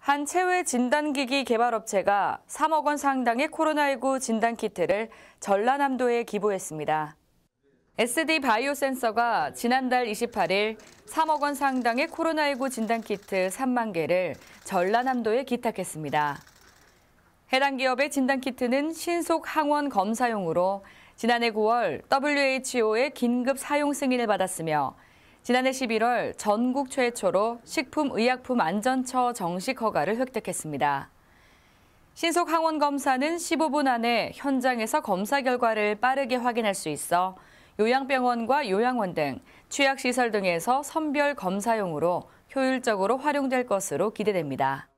한 체외 진단기기 개발업체가 3억 원 상당의 코로나19 진단키트를 전라남도에 기부했습니다. SD 바이오 센서가 지난달 28일 3억 원 상당의 코로나19 진단키트 3만 개를 전라남도에 기탁했습니다. 해당 기업의 진단키트는 신속 항원 검사용으로 지난해 9월 WHO의 긴급 사용 승인을 받았으며 지난해 11월 전국 최초로 식품의약품 안전처 정식 허가를 획득했습니다. 신속 항원 검사는 15분 안에 현장에서 검사 결과를 빠르게 확인할 수 있어 요양병원과 요양원 등 취약시설 등에서 선별 검사용으로 효율적으로 활용될 것으로 기대됩니다.